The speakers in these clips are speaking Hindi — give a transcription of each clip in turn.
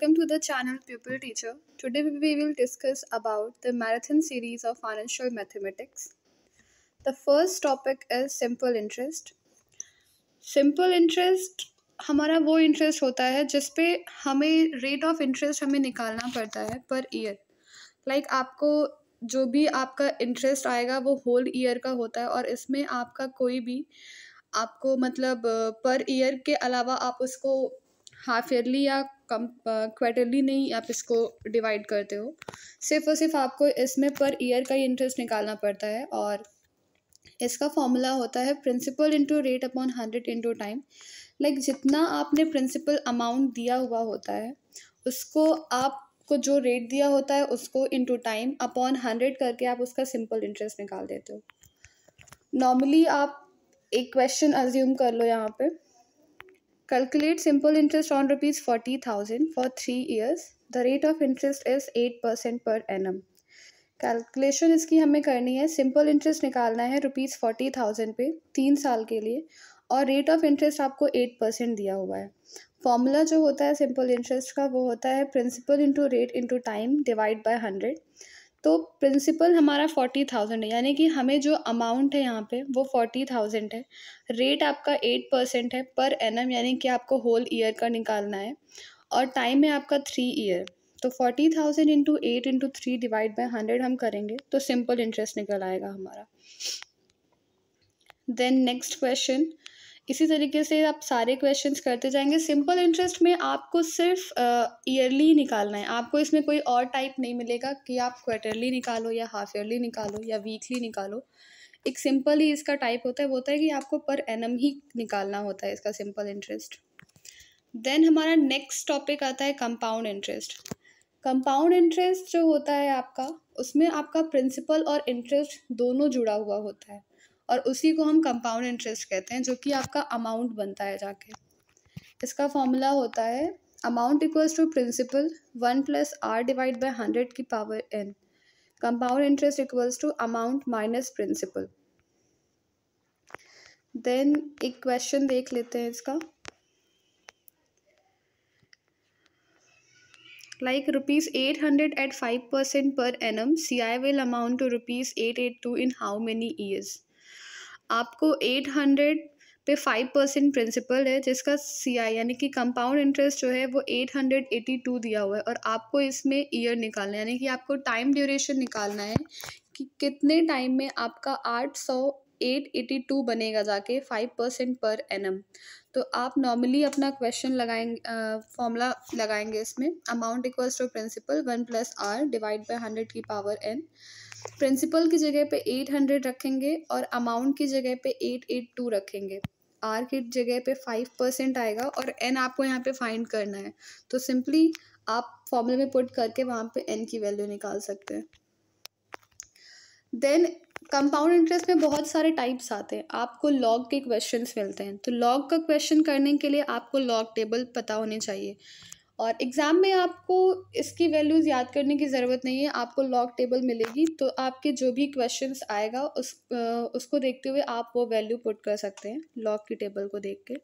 Welcome to the channel Pupil Teacher. Today we will discuss about the marathon series of financial mathematics. The first topic is simple interest. Simple interest हमारा वो interest होता है जिस पे हमें rate of interest हमें निकालना पड़ता है per year. Like आपको जो भी आपका interest आएगा वो whole year का होता है और इसमें आपका कोई भी आपको मतलब per year के अलावा आप उसको हाफ ईयरली या कम क्वार्टरली नहीं आप इसको डिवाइड करते हो सिर्फ और सिर्फ आपको इसमें पर ईयर का ही इंटरेस्ट निकालना पड़ता है और इसका फॉर्मूला होता है principal into rate upon hundred into time like जितना आपने प्रिंसिपल अमाउंट दिया हुआ होता है उसको आप को जो रेट दिया होता है उसको इनटू टाइम अपॉन हंड्रेड करके आप उसका सिंपल इंटरेस्ट निकाल देते हो नॉर्मली आप एक क्वेश्चन अज्यूम कर लो यहाँ पे Calculate simple interest on rupees 40,000 for 3 years. The rate of interest is 8% per annum. Calculation इसकी हमें करनी है सिंपल इंटरेस्ट निकालना है रुपीज़ फोर्टी थाउजेंड पे तीन साल के लिए और रेट ऑफ इंटरेस्ट आपको एट परसेंट दिया हुआ है फॉर्मूला जो होता है सिंपल इंटरेस्ट का वो होता है principal into rate into time divide by hundred तो प्रिंसिपल हमारा फोर्टी थाउजेंड है यानी कि हमें जो अमाउंट है यहाँ पे वो फोर्टी थाउजेंड है रेट आपका एट परसेंट है पर एनम यानी कि आपको होल ईयर का निकालना है और टाइम है आपका थ्री ईयर तो forty thousand into eight into three divide by hundred हम करेंगे तो सिंपल इंटरेस्ट निकल आएगा हमारा देन नेक्स्ट क्वेश्चन इसी तरीके से आप सारे क्वेश्चंस करते जाएंगे सिंपल इंटरेस्ट में आपको सिर्फ ईयरली निकालना है आपको इसमें कोई और टाइप नहीं मिलेगा कि आप क्वार्टरली निकालो या हाफ ईयरली निकालो या वीकली निकालो एक सिंपल ही इसका टाइप होता है वो होता है कि आपको पर एनम ही निकालना होता है इसका सिंपल इंटरेस्ट देन हमारा नेक्स्ट टॉपिक आता है कंपाउंड इंटरेस्ट कंपाउंड इंटरेस्ट जो होता है आपका उसमें आपका प्रिंसिपल और इंटरेस्ट दोनों जुड़ा हुआ होता है और उसी को हम कंपाउंड इंटरेस्ट कहते हैं जो कि आपका अमाउंट बनता है जाके इसका फॉर्मूला होता है amount equals to principal one plus R divide by hundred की power N compound interest equals to amount minus principal then एक क्वेश्चन देख लेते हैं इसका like rupees eight eight hundred five percent per at C I will amount to rupees eight eight two in how many years आपको एट हंड्रेड पे फाइव परसेंट प्रिंसिपल है जिसका सी आई यानी कि कंपाउंड इंटरेस्ट जो है वो एट हंड्रेड एटी टू दिया हुआ है और आपको इसमें ईयर निकालना है यानी कि आपको टाइम ड्यूरेशन निकालना है कि कितने टाइम में आपका आठ सौ एट एटी टू बनेगा जाके फाइव परसेंट पर एम तो आप नॉर्मली अपना क्वेश्चन लगाएंगे फॉर्मूला लगाएंगे इसमें amount equals to principal one plus R divide by hundred की पावर एन प्रिंसिपल की जगह पे एट हंड्रेड रखेंगे और अमाउंट की जगह पे एट एट टू रखेंगे आर की जगह पे फाइव परसेंट आएगा और एन आपको यहाँ पे फाइंड करना है तो सिंपली आप फॉर्मूले में पुट करके वहाँ पे एन की वैल्यू निकाल सकते हैं देन कंपाउंड इंटरेस्ट में बहुत सारे टाइप्स आते हैं आपको लॉग के क्वेश्चंस मिलते हैं तो लॉग का क्वेश्चन करने के लिए आपको लॉग टेबल पता होने चाहिए और एग्ज़ाम में आपको इसकी वैल्यूज़ याद करने की ज़रूरत नहीं है आपको लॉक टेबल मिलेगी तो आपके जो भी क्वेश्चंस आएगा उस उसको देखते हुए आप वो वैल्यू पुट कर सकते हैं लॉक की टेबल को देख के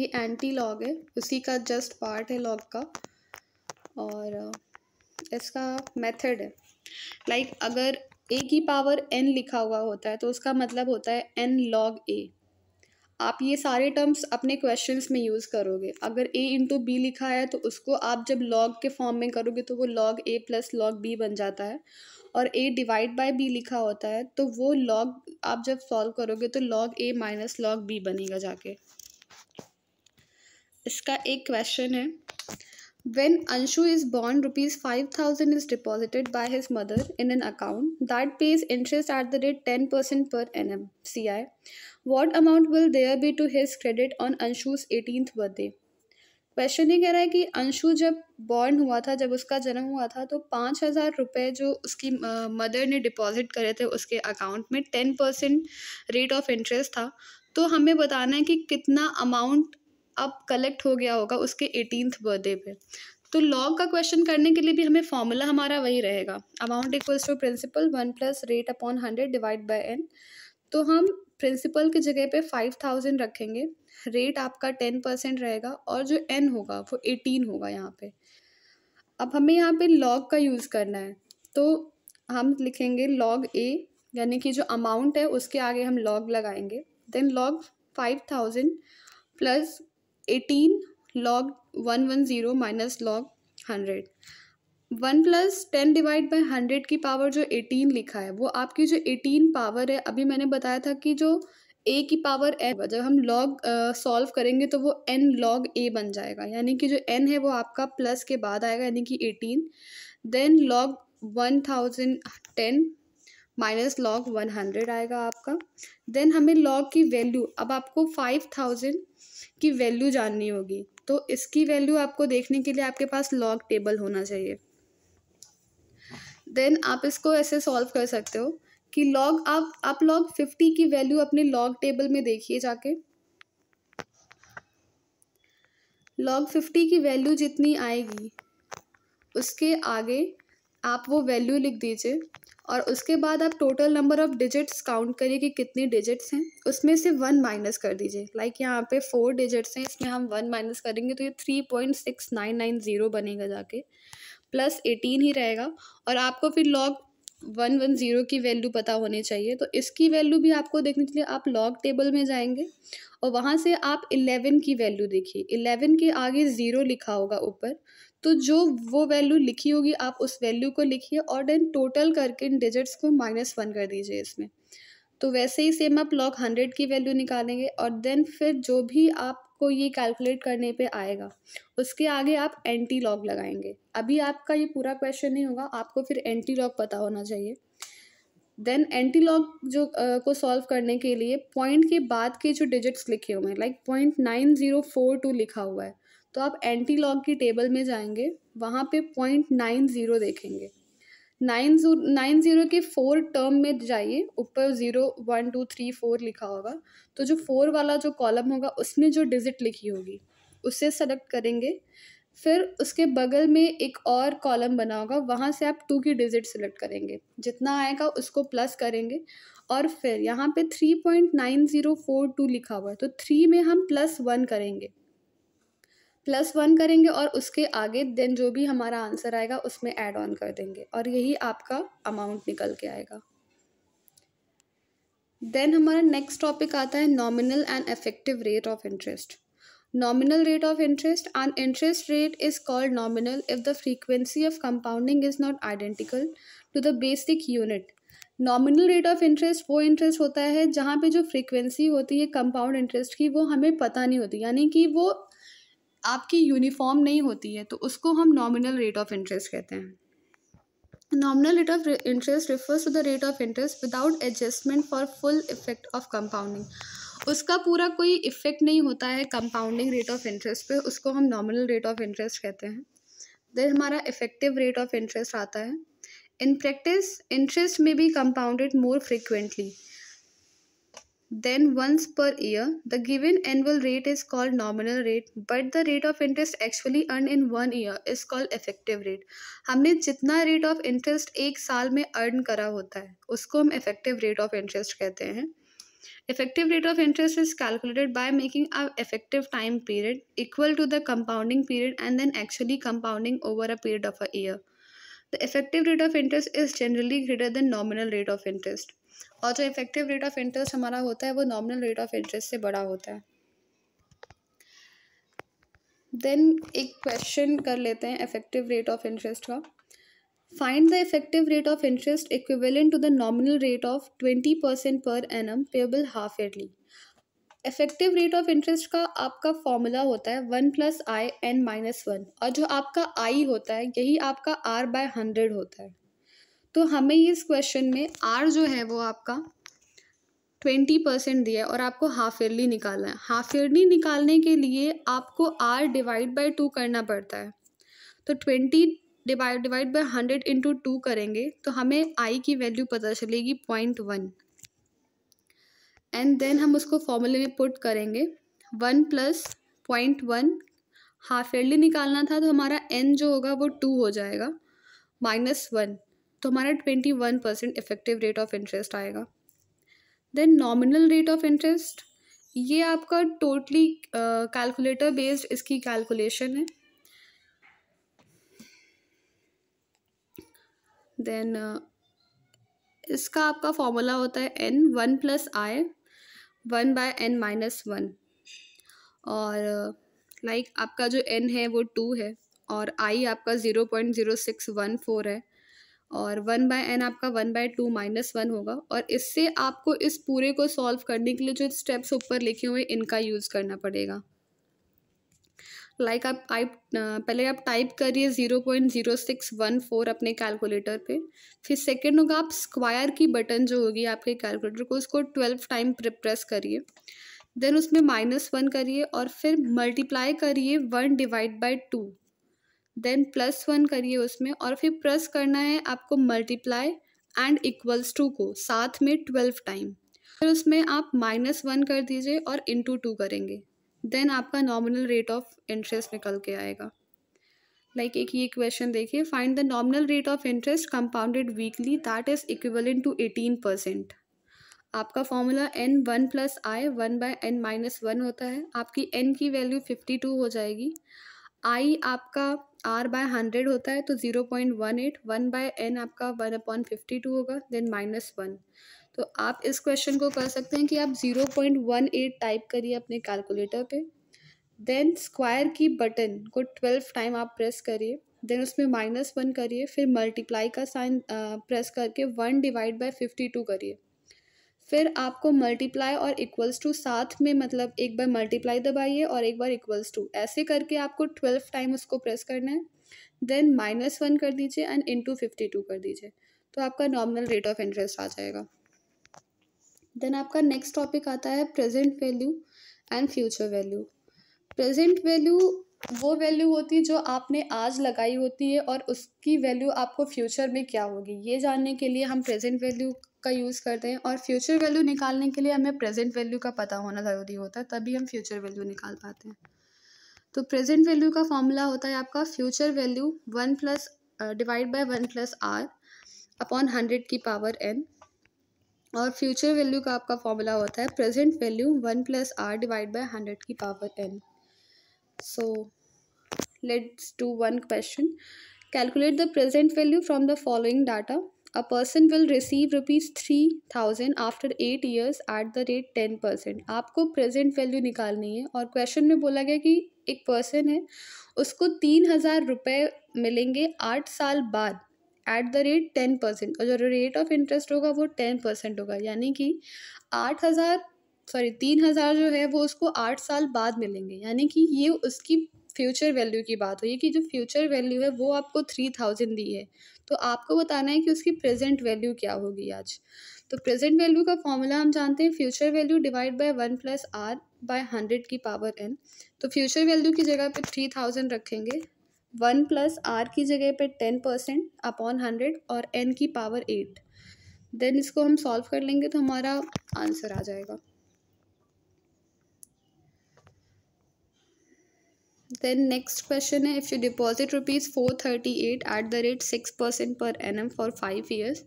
ये एंटी लॉग है उसी का जस्ट पार्ट है लॉग का और इसका मेथड है लाइक like अगर ए की पावर एन लिखा हुआ होता है तो उसका मतलब होता है एन लॉग ए आप ये सारे टर्म्स अपने क्वेश्चंस में यूज़ करोगे अगर ए इंटू बी लिखा है तो उसको आप जब लॉग के फॉर्म में करोगे तो वो log A plus log B बन जाता है और ए डिवाइड बाय बी लिखा होता है तो वो लॉग आप जब सॉल्व करोगे तो log A minus log B बनेगा जाके इसका एक क्वेश्चन है When Anshu is born, rupees by is deposited by his mother in an account that pays interest at the rate N per annum I what amount will there be to his credit on Anshu's eighteenth birthday question ये कह रहा है कि अंशु जब बॉर्न हुआ था जब उसका जन्म हुआ था तो पाँच हज़ार रुपये जो उसकी मदर ने डिपॉजिट करे थे उसके अकाउंट में ten percent rate of interest था तो हमें बताना है कि कितना अमाउंट अब कलेक्ट हो गया होगा उसके एटीनथ बर्थडे पे तो लॉग का क्वेश्चन करने के लिए भी हमें फॉर्मूला हमारा वही रहेगा amount equals to principal one plus rate upon hundred divide by N तो हम प्रिंसिपल की जगह पे फाइव थाउजेंड रखेंगे रेट आपका टेन परसेंट रहेगा और जो एन होगा वो एटीन होगा यहाँ पे अब हमें यहाँ पे लॉग का यूज़ करना है तो हम लिखेंगे लॉग ए यानी कि जो अमाउंट है उसके आगे हम लॉग लगाएंगे then log five thousand plus eighteen log one one zero minus log hundred one plus ten divide by hundred की पावर जो एटीन लिखा है वो आपकी जो एटीन पावर है अभी मैंने बताया था कि जो ए की पावर एन जब हम लॉग सॉल्व करेंगे तो वो एन लॉग ए बन जाएगा यानी कि जो एन है वो आपका प्लस के बाद आएगा यानी कि eighteen then log one thousand ten minus log one hundred आएगा आपका देन हमें लॉग की वैल्यू अब आपको फाइव थाउजेंड की वैल्यू जाननी होगी तो इसकी वैल्यू आपको देखने के लिए आपके पास लॉग टेबल होना चाहिए देन आप इसको ऐसे सॉल्व कर सकते हो कि लॉग आप आप लॉग फिफ्टी की वैल्यू अपने लॉग टेबल में देखिए जाके लॉग फिफ्टी की वैल्यू जितनी आएगी उसके आगे आप वो वैल्यू लिख दीजिए और उसके बाद आप total number of digits count करिए कि कितने डिजिट्स हैं उसमें से वन माइनस कर दीजिए लाइक यहाँ पे फोर डिजिट्स हैं इसमें हम वन माइनस करेंगे तो ये three point six nine nine zero बनेगा जाके प्लस एटीन ही रहेगा और आपको फिर लॉग वन वन ज़ीरो की वैल्यू पता होनी चाहिए तो इसकी वैल्यू भी आपको देखने के लिए आप लॉग टेबल में जाएंगे और वहाँ से आप इलेवन की वैल्यू देखिए इलेवन के आगे ज़ीरो लिखा होगा ऊपर तो जो वो वैल्यू लिखी होगी आप उस वैल्यू को लिखिए और देन टोटल करके इन डिजिट्स को माइनस वन कर दीजिए इसमें तो वैसे ही सेम आप लॉग हंड्रेड की वैल्यू निकालेंगे और देन फिर जो भी आप आपको ये कैलकुलेट करने पे आएगा उसके आगे आप एंटी लॉग लगाएंगे अभी आपका ये पूरा क्वेश्चन नहीं होगा आपको फिर एंटी लॉग पता होना चाहिए देन एंटी लॉग जो आ, को सॉल्व करने के लिए पॉइंट के बाद के जो डिजिट्स लिखे हुए हैं like point nine zero four two लिखा हुआ है तो आप एंटी लॉग की टेबल में जाएंगे वहाँ पे पॉइंट नाइन ज़ीरो देखेंगे नाइन जो नाइन ज़ीरो के फोर टर्म में जाइए ऊपर zero one two three four लिखा होगा तो जो फोर वाला जो कॉलम होगा उसमें जो डिजिट लिखी होगी उसे सेलेक्ट करेंगे फिर उसके बगल में एक और कॉलम बना होगा वहाँ से आप टू की डिजिट सेलेक्ट करेंगे जितना आएगा उसको प्लस करेंगे और फिर यहाँ पे three point nine zero four two लिखा हुआ है तो थ्री में हम प्लस वन करेंगे प्लस वन करेंगे और उसके आगे देन जो भी हमारा आंसर आएगा उसमें ऐड ऑन कर देंगे और यही आपका अमाउंट निकल के आएगा देन हमारा नेक्स्ट टॉपिक आता है nominal and effective rate of interest nominal rate of interest and interest rate is called nominal if the frequency of compounding is not identical to the basic unit nominal rate of interest वो इंटरेस्ट होता है जहाँ पे जो फ्रीक्वेंसी होती है कंपाउंड इंटरेस्ट की वो हमें पता नहीं होती यानी कि वो आपकी यूनिफॉर्म नहीं होती है तो उसको हम नॉमिनल रेट ऑफ इंटरेस्ट कहते हैं nominal rate of interest refers to the rate of interest without adjustment for full effect of compounding उसका पूरा कोई इफेक्ट नहीं होता है कंपाउंडिंग रेट ऑफ इंटरेस्ट पे उसको हम नॉमिनल रेट ऑफ इंटरेस्ट कहते हैं देन हमारा इफेक्टिव रेट ऑफ इंटरेस्ट आता है इन प्रैक्टिस इंटरेस्ट में भी compounded more frequently then once per year. The given annual rate is called nominal rate, but the rate of interest actually earned in one year is called effective rate. हमने जितना rate of interest एक साल में earn करा होता है उसको हम effective rate of interest कहते हैं Effective rate of interest is calculated by making our effective time period equal to the compounding period and then actually compounding over a period of a year. The effective rate of interest is generally greater than nominal rate of interest. और जो इफेक्टिव रेट ऑफ इंटरेस्ट हमारा होता है वो नॉमिनल रेट ऑफ इंटरेस्ट से बड़ा होता है देन एक क्वेश्चन कर लेते हैं इफेक्टिव रेट ऑफ इंटरेस्ट का find the effective rate of interest equivalent to the nominal rate of twenty percent per annum payable half yearly effective rate of interest का आपका फॉर्मूला होता है one plus I N minus one और जो आपका आई होता है यही आपका आर बाय हंड्रेड होता है तो हमें इस क्वेश्चन में आर जो है वो आपका ट्वेंटी परसेंट दिया है और आपको हाफ ईयरली निकालना है हाफ ईयरली निकालने के लिए आपको आर डिवाइड बाई टू करना पड़ता है तो twenty divide divide by hundred into two करेंगे तो हमें आई की वैल्यू पता चलेगी पॉइंट वन एंड देन हम उसको फॉर्मूले में पुट करेंगे one plus point one half yearly निकालना था तो हमारा एन जो होगा वो टू हो जाएगा माइनस वन तो हमारा twenty one percent effective rate of interest आएगा then nominal rate of interest ये आपका टोटली कैलकुलेटर बेस्ड इसकी कैलकुलेशन है देन uh, इसका आपका फॉर्मूला होता है N one plus I one by N minus one और लाइक uh, like, आपका जो एन है वो टू है और आई आपका zero point zero six one four है और वन बाय एन आपका one by two minus one होगा और इससे आपको इस पूरे को सॉल्व करने के लिए जो स्टेप्स ऊपर लिखे हुए इनका यूज़ करना पड़ेगा लाइक like आप टाइप पहले आप टाइप करिए zero point zero six one four अपने कैलकुलेटर पे फिर सेकेंड होगा आप स्क्वायर की बटन जो होगी आपके कैलकुलेटर को उसको ट्वेल्व टाइम प्रेस करिए देन उसमें माइनस वन करिए और फिर मल्टीप्लाई करिए one divide by two then plus one करिए उसमें और फिर प्रेस करना है आपको मल्टीप्लाई एंड इक्वल्स टू को साथ में ट्वेल्व टाइम फिर उसमें आप माइनस वन कर दीजिए और इंटू टू करेंगे देन आपका नॉमिनल रेट ऑफ इंटरेस्ट निकल के आएगा लाइक like एक ये क्वेश्चन देखिए find the nominal rate of interest compounded weekly that is in to eighteen percent आपका formula N one plus I one by N minus one होता है आपकी एन की वैल्यू फिफ्टी टू हो जाएगी आई आपका आर बाय हंड्रेड होता है तो zero point one eight one by N आपका वन अपॉइंट फिफ्टी टू होगा देन माइनस वन तो आप इस क्वेश्चन को कर सकते हैं कि आप zero point one eight type करिए अपने कैलकुलेटर पे देन स्क्वायर की बटन को ट्वेल्व टाइम आप प्रेस करिए देन उसमें माइनस वन करिए फिर मल्टीप्लाई का साइन प्रेस करके one divide by fifty two करिए फिर आपको मल्टीप्लाई और इक्वल्स टू साथ में मतलब एक बार मल्टीप्लाई दबाइए और एक बार इक्वल्स टू ऐसे करके आपको ट्वेल्व टाइम उसको प्रेस करना है देन माइनस वन कर दीजिए एंड टू फिफ्टी टू कर दीजिए तो आपका नॉर्मल रेट ऑफ इंटरेस्ट आ जाएगा देन आपका नेक्स्ट टॉपिक आता है present value and future value present value वो वैल्यू होती है जो आपने आज लगाई होती है और उसकी वैल्यू आपको फ्यूचर में क्या होगी ये जानने के लिए हम प्रेजेंट वैल्यू का यूज़ करते हैं और फ्यूचर वैल्यू निकालने के लिए हमें प्रेजेंट वैल्यू का पता होना ज़रूरी होता है तभी हम फ्यूचर वैल्यू निकाल पाते हैं तो प्रेजेंट वैल्यू का फॉर्मूला होता है आपका future value one plus divide by one plus R upon hundred की पावर एन और फ्यूचर वैल्यू का आपका फॉर्मूला होता है present value one plus R divide by hundred की power N so let's do one question calculate the present value from the following data a person will receive rupees three thousand after eight years at the rate ten percent आपको प्रेजेंट वैल्यू निकालनी है और क्वेश्चन में बोला गया कि एक पर्सन है उसको तीन हज़ार रुपये मिलेंगे आठ साल बाद at the rate ten percent और जो रेट ऑफ इंटरेस्ट होगा वो टेन परसेंट होगा यानी कि आठ हज़ार सॉरी तीन हज़ार जो है वो उसको आठ साल बाद मिलेंगे यानी कि ये उसकी फ्यूचर वैल्यू की बात हो ये कि जो फ्यूचर वैल्यू है वो आपको थ्री थाउजेंड दी है तो आपको बताना है कि उसकी प्रेजेंट वैल्यू क्या होगी आज तो प्रेजेंट वैल्यू का फॉर्मूला हम जानते हैं future value divide by one plus R by hundred की पावर एन तो फ्यूचर वैल्यू की जगह पर थ्री थाउजेंड रखेंगे वन प्लस आर की जगह पर टेन परसेंट अपॉन हंड्रेड और एन की पावर एट देन इसको हम सॉल्व कर लेंगे तो हमारा आंसर आ जाएगा then next question है if you deposit rupees the at the rate per per annum for five years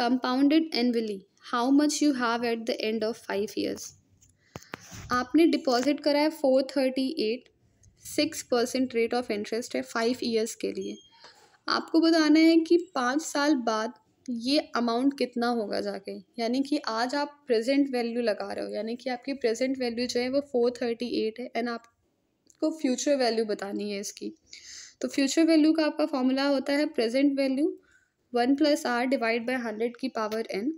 compounded annually how much you have at the end of five years आपने डिपॉजिट करा है four thirty eight six percent rate of interest है फाइव ईयर्स के लिए आपको बताना है कि पाँच साल बाद ये अमाउंट कितना होगा जाके यानी कि आज आप प्रेजेंट वैल्यू लगा रहे हो यानी कि आपकी प्रेजेंट वैल्यू जो है वो फोर थर्टी एट है एंड आप को फ्यूचर वैल्यू बतानी है इसकी तो फ्यूचर वैल्यू का आपका फॉर्मूला होता है present value one plus R divide by hundred की पावर एन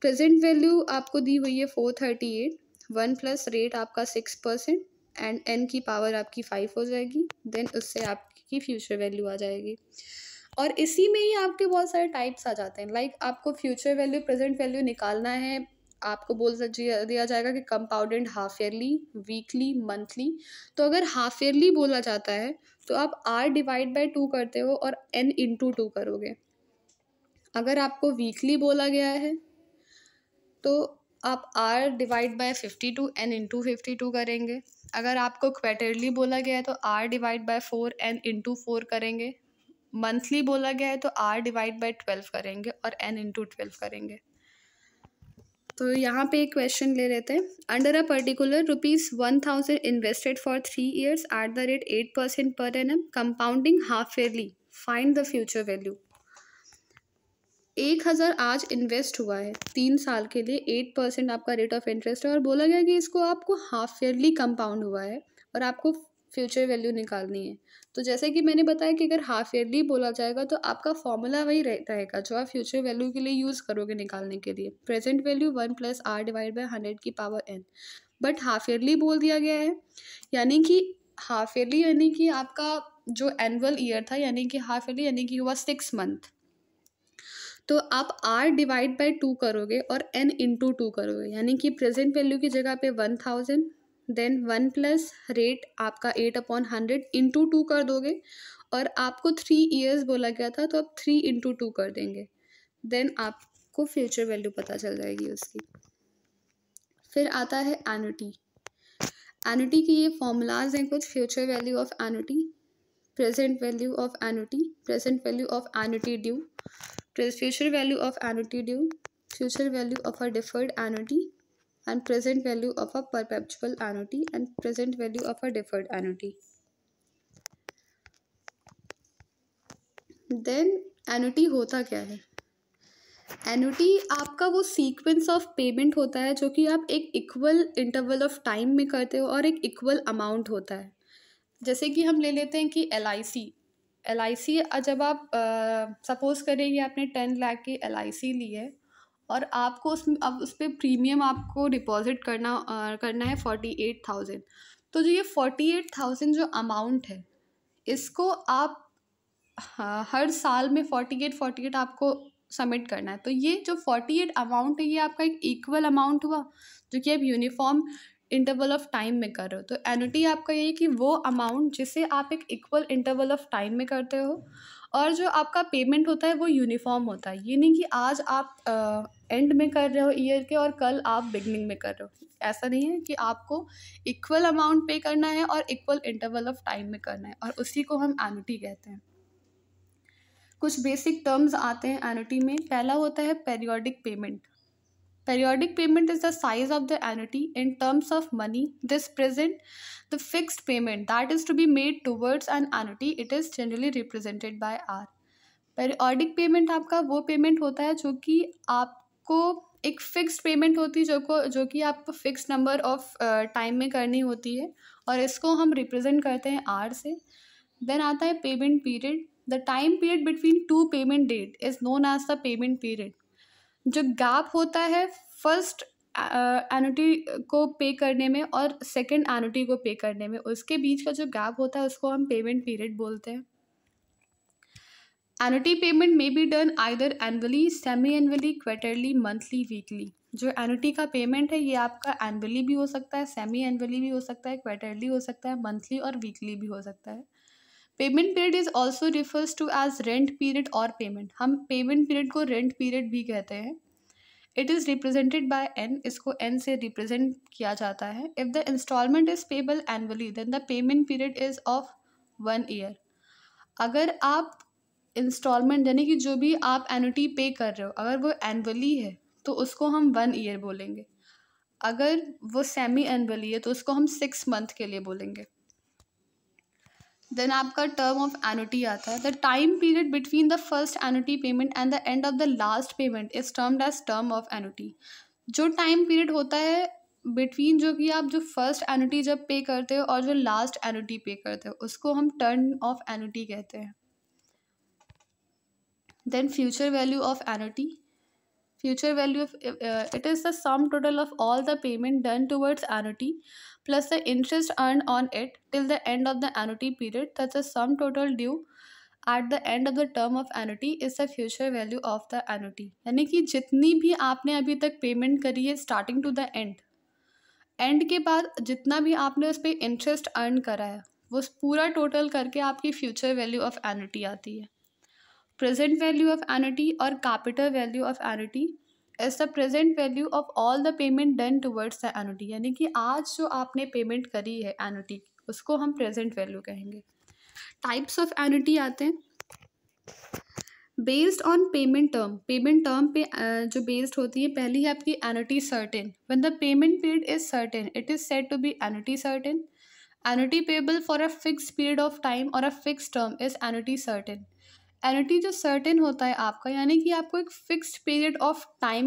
प्रेजेंट वैल्यू आपको दी हुई है four thirty eight one plus rate आपका सिक्स परसेंट एंड एन की पावर आपकी फाइव हो जाएगी देन उससे आपकी फ्यूचर वैल्यू आ जाएगी और इसी में ही आपके बहुत सारे टाइप्स आ जाते हैं लाइक like आपको फ्यूचर वैल्यू प्रेजेंट वैल्यू निकालना है आपको बोल दिया जाएगा कि compounded half yearly weekly monthly तो अगर हाफ ईयरली बोला जाता है तो आप आर डिवाइड बाई टू करते हो और एन इंटू टू करोगे अगर आपको वीकली बोला गया है तो आप R divide by fifty two N into fifty two करेंगे अगर आपको क्वेटरली बोला गया है तो R divide by four N into four करेंगे मंथली बोला गया है तो आर डिवाइड बाई ट्वेल्व करेंगे और एन इंटू ट्वेल्व करेंगे तो यहाँ पे एक क्वेश्चन ले लेते हैं under a particular rupees one thousand invested for three years at the rate eight percent per annum compounding half yearly find the future value एक हज़ार आज इन्वेस्ट हुआ है तीन साल के लिए एट परसेंट आपका रेट ऑफ इंटरेस्ट है और बोला गया कि इसको आपको हाफ ईयरली कंपाउंड हुआ है और आपको फ्यूचर वैल्यू निकालनी है तो जैसे कि मैंने बताया कि अगर हाफ ईयरली बोला जाएगा तो आपका फॉर्मूला वही रहेगा जो आप फ्यूचर वैल्यू के लिए यूज़ करोगे निकालने के लिए present value one plus R divide by hundred की power N but half yearly बोल दिया गया है यानी कि हाफ ईयरली यानी कि आपका जो एनुअल ईयर था यानी कि हाफ ईयरली यानी कि हुआ सिक्स मंथ तो आप आर डिवाइड बाई टू करोगे और एन इंटू टू करोगे यानी कि प्रेजेंट वैल्यू की जगह पे one thousand then one plus rate आपका eight upon hundred into two कर दोगे और आपको थ्री ईयर्स बोला गया था तो आप थ्री इंटू टू कर देंगे देन आपको फ्यूचर वैल्यू पता चल जाएगी उसकी फिर आता है एनुटी एनुटी की ये फॉर्मूलाज हैं कुछ future value of annuity present value of annuity present value of annuity due future value of annuity due future value of a deferred annuity and present value of a perpetual annuity and present value of a deferred annuity. Then annuity होता क्या है एनुटी आपका वो सीक्वेंस ऑफ पेमेंट होता है जो कि आप एक इक्वल इंटरवल ऑफ टाइम में करते हो और एक इक्वल अमाउंट होता है जैसे कि हम ले लेते हैं कि L I C L I सी जब आप सपोज़ करें कि आपने टेन लाख की एल आई सी ली है और आपको उस अब उस पर प्रीमियम आपको डिपॉजिट करना आ, करना है फोर्टी एट थाउजेंड तो जो ये फोर्टी एट थाउजेंड जो अमाउंट है इसको आप हाँ, हर साल में फोर्टी एट फोर्टी एट आपको सबमिट करना है तो ये जो फोर्टी एट अमाउंट है ये आपका एक इक्वल अमाउंट हुआ जो कि आप यूनिफॉर्म इंटरवल ऑफ टाइम में कर रहे हो तो एनुटी आपका ये है कि वो अमाउंट जिसे आप एक इक्वल इंटरवल ऑफ टाइम में करते हो और जो आपका पेमेंट होता है वो यूनिफॉर्म होता है ये नहीं कि आज आप आ, एंड में कर रहे हो ईयर के और कल आप बिगनिंग में कर रहे हो ऐसा नहीं है कि आपको इक्वल अमाउंट पे करना है और इक्वल इंटरवल ऑफ टाइम में करना है और उसी को हम एनुटी कहते हैं कुछ बेसिक टर्म्स आते हैं एनुटी में पहला होता है periodic payment Periodic payment is the size of the annuity in terms of money. This present the fixed payment that is to be made towards an annuity. It is generally represented by R. Periodic payment आपका वो पेमेंट होता है जो कि आपको एक फिक्स्ड पेमेंट होती है जो को जो कि आपको फिक्स नंबर ऑफ टाइम में करनी होती है और इसको हम रिप्रेजेंट करते हैं आर से देन आता है payment period the time period between two payment date is known as the payment period जो गैप होता है फर्स्ट एनुटी को पे करने में और सेकंड एनुटी को पे करने में उसके बीच का जो गैप होता है उसको हम पेमेंट पीरियड बोलते हैं annuity payment may be done either annually semi annually quarterly monthly weekly जो एनुटी का पेमेंट है ये आपका एनअली भी हो सकता है सेमी एनअली भी हो सकता है क्वार्टरली हो सकता है मंथली और वीकली भी हो सकता है payment period is also refers to as rent period और पेमेंट हम पेमेंट पीरियड को रेंट पीरियड भी कहते हैं it is represented by N इसको एन से रिप्रेजेंट किया जाता है if the instalment is payable annually then the payment period is of one year अगर आप इंस्टॉलमेंट यानी कि जो भी आप एनुटी पे कर रहे हो अगर वो एनुअली है तो उसको हम वन ईयर बोलेंगे अगर वो सेमी एनुअली है तो उसको हम सिक्स मंथ के लिए बोलेंगे देन आपका टर्म ऑफ एनुटी आता है the time period between the first annuity payment and the end of the last payment is termed as term of annuity जो टाइम पीरियड होता है बिटवीन जो कि आप जो फर्स्ट एनुटी जब पे करते हो और जो लास्ट एनुटी पे करते हो उसको हम टर्म ऑफ एनुटी कहते हैं then future value of annuity future value of it is the sum total of all the payment done towards annuity plus the interest earn on it till the end of the annuity period that the sum total due at the end of the term of annuity is the future value of the annuity यानी कि जितनी भी आपने अभी तक पेमेंट करी है starting to the end end के बाद जितना भी आपने उस पर इंटरेस्ट अर्न करा है वो पूरा टोटल करके आपकी फ्यूचर वैल्यू ऑफ एनुटी आती है प्रेजेंट वैल्यू ऑफ एनुटी और capital value of annuity as the present value of all the payment done towards the annuity यानी कि आज जो आपने पेमेंट करी है एनोटी उसको हम प्रेजेंट वैल्यू कहेंगे टाइप्स ऑफ एनोटी आते हैं based on payment term payment term पे जो बेस्ड होती है पहली है आपकी annuity certain one the payment period is certain it is set to be annuity certain annuity payable for a fix period of time और a fix term is annuity certain annuity जो सर्टेन होता है आपका यानी कि आपको एक फ़िक्स्ड पीरियड ऑफ टाइम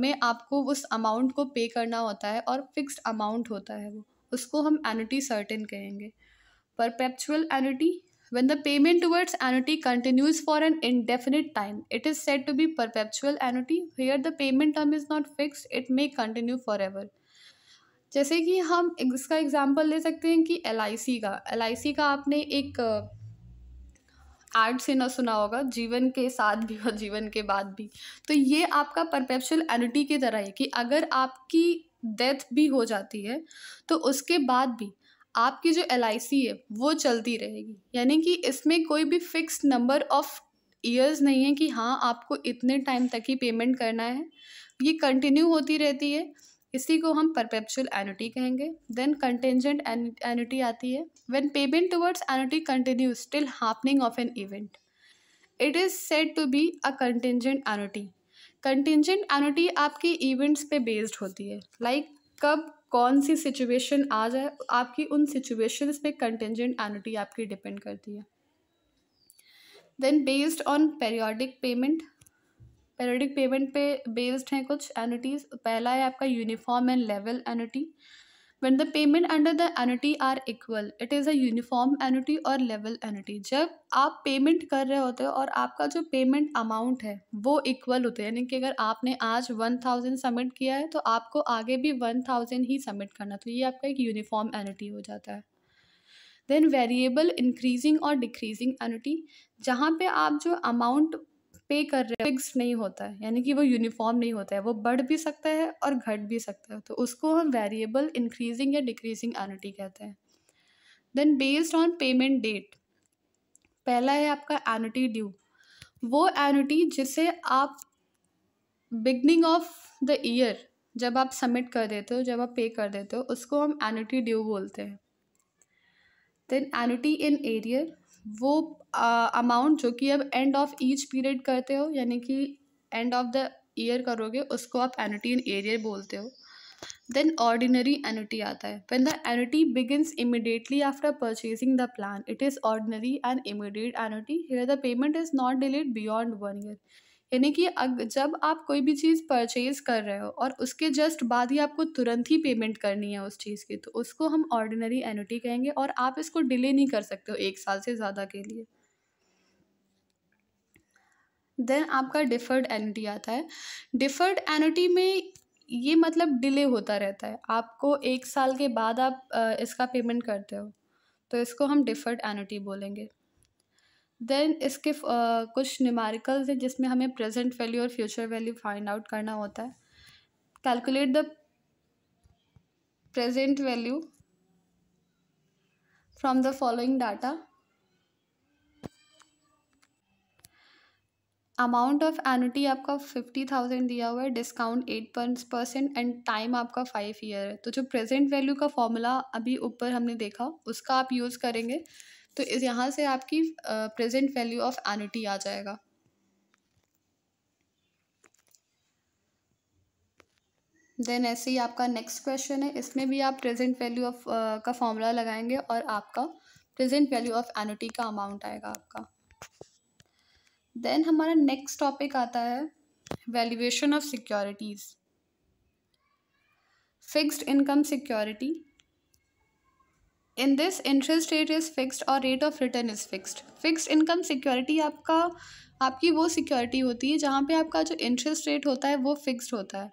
में आपको उस अमाउंट को पे करना होता है और फिक्स्ड अमाउंट होता है वो उसको हम एनुटी सर्टेन कहेंगे perpetual annuity when the payment towards annuity continues for an indefinite time it is said to be perpetual annuity here the payment term is not fixed it may continue forever जैसे कि हम इसका एग्जांपल ले सकते हैं कि एल का एल का आपने एक एड से ना सुना होगा जीवन के साथ भी और जीवन के बाद भी तो ये आपका परपेप्शुअल एनिटी की तरह है कि अगर आपकी डेथ भी हो जाती है तो उसके बाद भी आपकी जो एल है वो चलती रहेगी यानी कि इसमें कोई भी फिक्स नंबर ऑफ ईयर्स नहीं है कि हाँ आपको इतने टाइम तक ही पेमेंट करना है ये कंटिन्यू होती रहती है इसी को हम परपेपचुअल एनिटी कहेंगे देन कंटेंजेंट एनिटी आती है when payment towards annuity continues till happening of an event it is said to be a contingent annuity contingent annuity आपकी इवेंट्स पे बेस्ड होती है लाइक like, कब कौन सी सिचुएशन आ जाए आपकी उन सिचुएशंस पे कंटेंजेंट एनिटी आपकी डिपेंड करती है then based on periodic payment periodic payment पे बेस्ड हैं कुछ एनिटीज़ पहला है आपका uniform and level annuity when the payment under the annuity are equal it is a uniform annuity और लेवल एनिटी जब आप पेमेंट कर रहे होते हो और आपका जो पेमेंट अमाउंट है वो इक्वल होते हैं यानी कि अगर आपने आज वन थाउजेंड सबमिट किया है तो आपको आगे भी वन थाउजेंड ही सबमिट करना तो ये आपका एक यूनिफॉर्म एनिटी हो जाता है देन वेरिएबल इंक्रीजिंग और डिक्रीजिंग एनिटी जहाँ पे आप जो अमाउंट पे कर रहे हो फिक्स नहीं होता है यानी कि वो यूनिफॉर्म नहीं होता है वो बढ़ भी सकता है और घट भी सकता है तो उसको हम वेरिएबल इंक्रीजिंग या डिक्रीजिंग एनिटी कहते हैं then based on payment date पहला है आपका एनिटी ड्यू वो एनिटी जिसे आप बिगनिंग ऑफ द ईयर जब आप सबमिट कर देते हो जब आप पे कर देते हो उसको हम एनिटी ड्यू बोलते हैं देन एनिटी इन एरियर वो अमाउंट जो कि अब एंड ऑफ ईच पीरियड करते हो यानी कि एंड ऑफ द ईयर करोगे उसको आप एनुटी इन एरियर बोलते हो देन ऑर्डिनरी एनुटी आता है when the annuity begins immediately after purchasing the plan it is ordinary and immediate annuity here the payment is not delayed beyond one year यानी कि अग जब आप कोई भी चीज़ परचेज़ कर रहे हो और उसके जस्ट बाद ही आपको तुरंत ही पेमेंट करनी है उस चीज़ की तो उसको हम ऑर्डिनरी एनुटी कहेंगे और आप इसको डिले नहीं कर सकते हो एक साल से ज़्यादा के लिए देन आपका डिफर्ड एनुटी आता है डिफर्ड एनुटी में ये मतलब डिले होता रहता है आपको एक साल के बाद आप इसका पेमेंट करते हो तो इसको हम डिफर्ड एनुटी बोलेंगे देन इसके uh, कुछ निमारिकल्स हैं जिसमें हमें प्रेजेंट वैल्यू और फ्यूचर वैल्यू फाइंड आउट करना होता है calculate the present value from the following data amount of annuity आपका फिफ्टी थाउजेंड दिया हुआ है discount at percent and time आपका फाइव ईयर है तो जो प्रेजेंट वैल्यू का फॉर्मूला अभी ऊपर हमने देखा उसका आप यूज़ करेंगे तो यहाँ से आपकी प्रेजेंट वैल्यू ऑफ एनिटी आ जाएगा देन ऐसे ही आपका नेक्स्ट क्वेश्चन है इसमें भी आप प्रेजेंट वैल्यू ऑफ का फॉर्मूला लगाएंगे और आपका प्रेजेंट वैल्यू ऑफ एनिटी का अमाउंट आएगा आपका देन हमारा नेक्स्ट टॉपिक आता है valuation of securities fixed income security in this interest rate is fixed और rate of return is fixed fixed income security आपका आपकी वो सिक्योरिटी होती है जहाँ पे आपका जो इंटरेस्ट रेट होता है वो फिक्सड होता है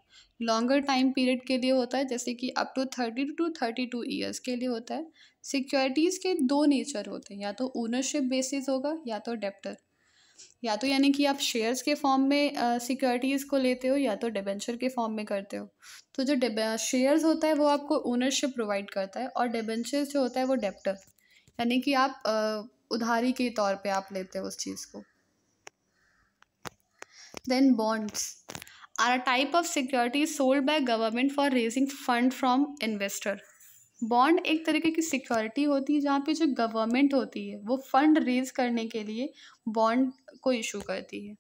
लॉन्गर टाइम पीरियड के लिए होता है जैसे कि up to thirty two thirty two years के लिए होता है सिक्योरिटीज़ के दो नेचर होते हैं या तो ओनरशिप बेसिस होगा या तो डेप्टर या तो यानी कि आप शेयर्स के फॉर्म में सिक्योरिटीज़ को लेते हो या तो डिबेंचर के फॉर्म में करते हो तो जो शेयर्स होता है वो आपको ओनरशिप प्रोवाइड करता है और डिबेंचर जो होता है वो डेप्टर यानी कि आप uh, उधारी के तौर पे आप लेते हो उस चीज़ को then bonds are a type of security sold by government for raising fund from investor bond एक तरीके की सिक्योरिटी होती है जहाँ पे जो गवर्नमेंट होती है वो फंड रेज करने के लिए बॉन्ड को इशू करती है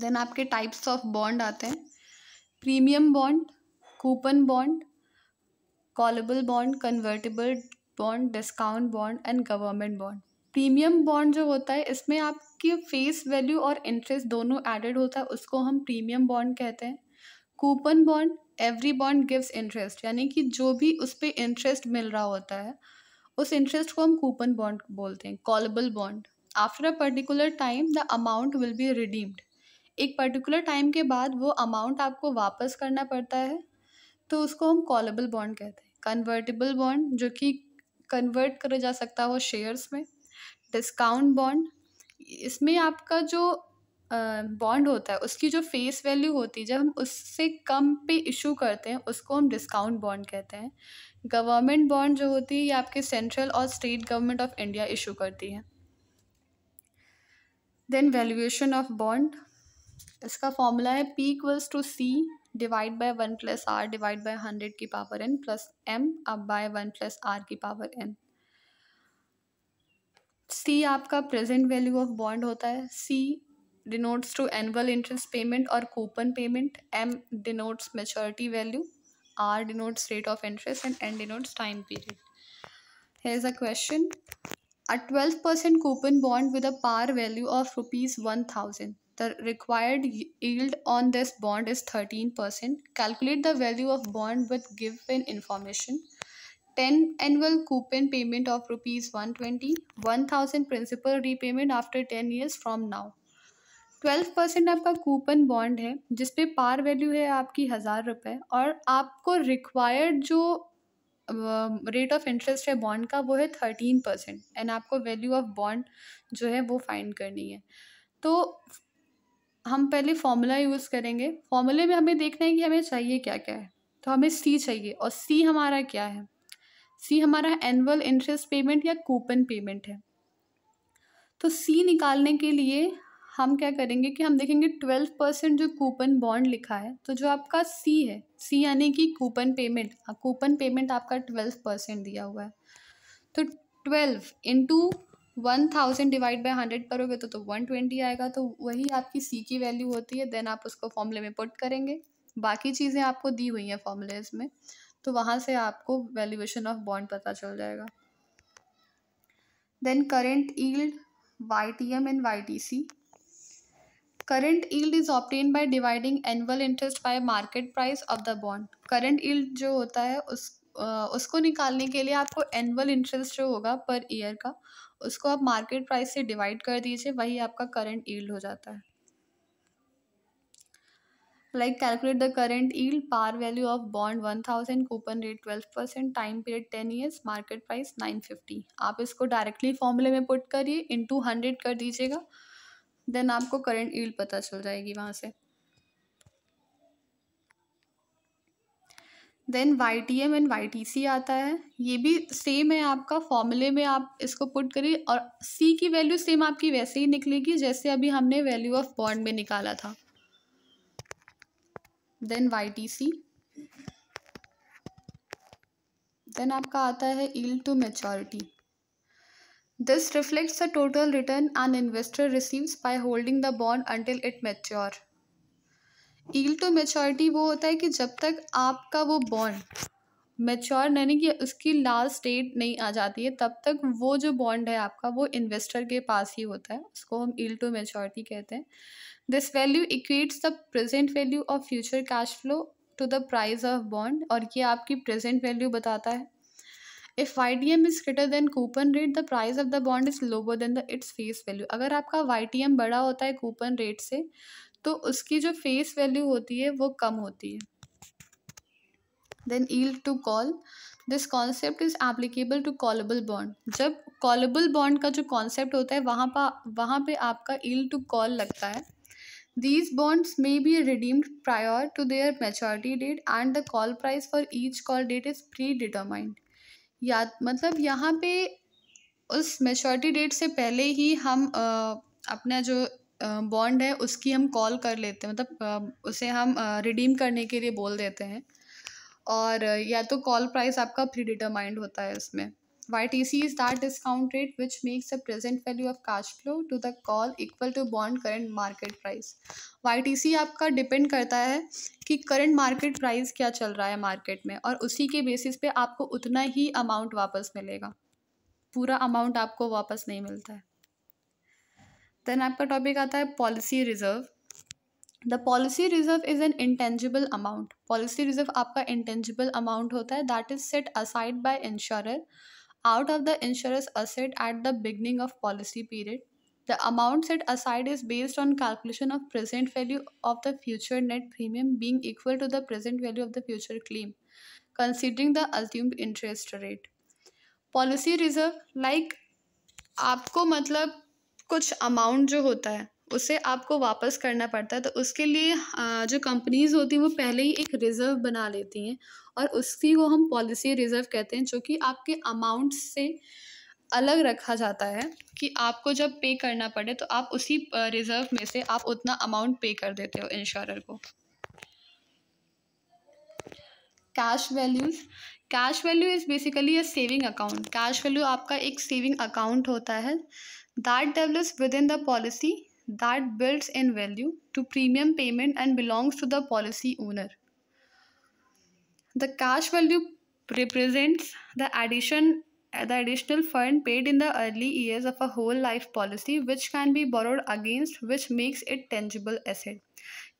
देन आपके टाइप्स ऑफ बॉन्ड आते हैं premium bond coupon bond callable bond convertible bond discount bond and government bond premium bond जो होता है इसमें आपके फेस वैल्यू और इंटरेस्ट दोनों एडेड होता है उसको हम प्रीमियम बॉन्ड कहते हैं coupon bond every bond gives interest यानी कि जो भी उस पर इंटरेस्ट मिल रहा होता है उस इंटरेस्ट को हम कूपन बॉन्ड बोलते हैं callable bond after a particular time the amount will be redeemed एक पर्टिकुलर टाइम के बाद वो अमाउंट आपको वापस करना पड़ता है तो उसको हम कॉलेबल बॉन्ड कहते हैं कन्वर्टेबल बॉन्ड जो कि कन्वर्ट करा जा सकता है वो शेयर्स में डिस्काउंट बॉन्ड इसमें आपका जो बॉन्ड होता है उसकी जो फेस वैल्यू होती है जब हम उससे कम पे इशू करते हैं उसको हम डिस्काउंट बॉन्ड कहते हैं गवर्नमेंट बॉन्ड जो होती है ये आपके सेंट्रल और state government of India issue करती है देन वैल्यूएशन ऑफ बॉन्ड इसका फॉर्मूला है P equals to C divide by one plus R divide by hundred की पावर एन प्लस एम अब बाय वन प्लस आर की पावर एन सी आपका प्रेजेंट वैल्यू ऑफ बॉन्ड होता है C denotes to annual interest payment और coupon payment M denotes maturity value R denotes rate of interest and N denotes time period है is a question a twelve percent coupon bond with a par value of rupees one thousand the required yield on this bond is thirteen percent calculate the value of bond with give in information ten coupon payment of rupees one twenty one thousand principal repayment after ten years from now twelve percent आपका कूपन बॉन्ड है जिसपे पार वैल्यू है आपकी हज़ार रुपये और आपको रिक्वायर्ड जो रेट ऑफ इंटरेस्ट है बॉन्ड का वो है थर्टीन परसेंट एंड आपको वैल्यू ऑफ बॉन्ड जो है वो फाइंड करनी है तो हम पहले फॉर्मूला यूज़ करेंगे फॉर्मूले में हमें देखना है कि हमें चाहिए क्या क्या है तो हमें सी चाहिए और सी हमारा क्या है सी हमारा एनुअल इंटरेस्ट पेमेंट या कूपन पेमेंट है तो सी निकालने के लिए हम क्या करेंगे कि हम देखेंगे ट्वेल्व परसेंट जो कूपन बॉन्ड लिखा है तो जो आपका सी है सी यानी कि कूपन पेमेंट कूपन पेमेंट आपका ट्वेल्व परसेंट दिया हुआ है तो twelve into one thousand divide by hundred करोगे तो तो वन ट्वेंटी आएगा तो वही आपकी सी की वैल्यू होती है देन आप उसको फॉर्मूले में पुट करेंगे बाकी चीज़ें आपको दी हुई हैं फॉर्मूले में तो वहाँ से आपको वैल्यूएशन ऑफ बॉन्ड पता चल जाएगा then current yield Y T M and Y T C current yield is obtain by dividing annual interest by market price of the bond current yield जो होता है उस उसको निकालने के लिए आपको एनुअल इंटरेस्ट जो होगा पर ईयर का उसको आप मार्केट प्राइस से डिवाइड कर दीजिए वही आपका करंट ईल्ड हो जाता है like calculate the current yield par value of bond one thousand coupon rate twelve percent time period ten years market price nine fifty आप इसको डायरेक्टली फॉर्मूले में पुट करिए इन टू हंड्रेड कर दीजिएगा देन आपको करेंट ईल्ड पता चल जाएगी वहाँ से then Y T M and Y T C आता है ये भी सेम है आपका फॉर्मूले में आप इसको पुट करिए और सी की वैल्यू सेम आपकी वैसे ही निकलेगी जैसे अभी हमने वैल्यू ऑफ बॉन्ड में निकाला था देन सी देन आपका आता है yield to maturity this reflects the total return an investor receives by holding the bond until it mature yield to maturity वो होता है कि जब तक आपका वो बॉन्ड मेच्योर यानी कि उसकी लास्ट डेट नहीं आ जाती है तब तक वो जो बॉन्ड है आपका वो इन्वेस्टर के पास ही होता है उसको हम ईल टू मेच्योरिटी कहते हैं this value equates the present value of future cash flow to the price of bond और ये आपकी प्रेजेंट वैल्यू बताता है if Y T M is greater than coupon rate the price of the bond is lower than the its face value अगर आपका वाई टी एम बड़ा होता है कूपन रेट से तो उसकी जो फेस वैल्यू होती है वो कम होती है then yield to call this concept is applicable to callable bond जब कॉलेबल बॉन्ड का जो कॉन्सेप्ट होता है वहाँ पर वहाँ पर आपका ईल्ड टू कॉल लगता है these bonds may be redeemed prior to their maturity date and the call price for each call date is predetermined या मतलब यहाँ पे उस मेचोरिटी डेट से पहले ही हम अपना जो बॉन्ड है उसकी हम कॉल कर लेते हैं मतलब उसे हम रिडीम करने के लिए बोल देते हैं और या तो कॉल प्राइस आपका प्री डिटरमाइंड होता है इसमें Y T C is that discount rate which makes the present value of cash flow to the call equal to bond current market price Y T C आपका डिपेंड करता है कि करेंट मार्केट प्राइस क्या चल रहा है मार्केट में और उसी के बेसिस पे आपको उतना ही अमाउंट वापस मिलेगा पूरा अमाउंट आपको वापस नहीं मिलता है देन आपका टॉपिक आता है policy reserve the policy reserve is an intangible amount policy reserve आपका इंटेंजिबल अमाउंट होता है that is set aside by insurer out of the insurance asset at the beginning of policy period the amount set aside is based on calculation of present value of the future net premium being equal to the present value of the future claim considering the assumed interest rate policy reserve like आपको मतलब कुछ अमाउंट जो होता है उसे आपको वापस करना पड़ता है तो उसके लिए जो कंपनीज़ होती हैं वो पहले ही एक रिज़र्व बना लेती हैं और उसकी वो हम पॉलिसी रिज़र्व कहते हैं जो कि आपके अमाउंट से अलग रखा जाता है कि आपको जब पे करना पड़े तो आप उसी रिज़र्व में से आप उतना अमाउंट पे कर देते हो इंश्योरर को cash values cash value is basically a saving account cash value आपका एक सेविंग अकाउंट होता है that develops within the policy that builds in value to premium payment and belongs to the policy owner. The cash value represents the addition the additional fund paid in the early years of a whole life policy which can be borrowed against which makes it tangible asset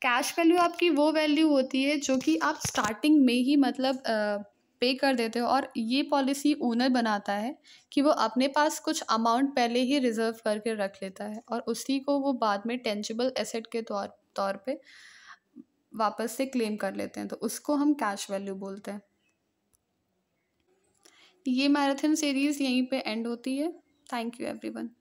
Cash value, आपकी वो value होती है जो कि आप starting में ही मतलब पे कर देते हो और ये पॉलिसी ओनर बनाता है कि वो अपने पास कुछ अमाउंट पहले ही रिज़र्व करके रख लेता है और उसी को वो बाद में टेंजिबल एसेट के तौर तौर पे वापस से क्लेम कर लेते हैं तो उसको हम कैश वैल्यू बोलते हैं ये मैराथन सीरीज़ यहीं पे एंड होती है थैंक यू एवरीवन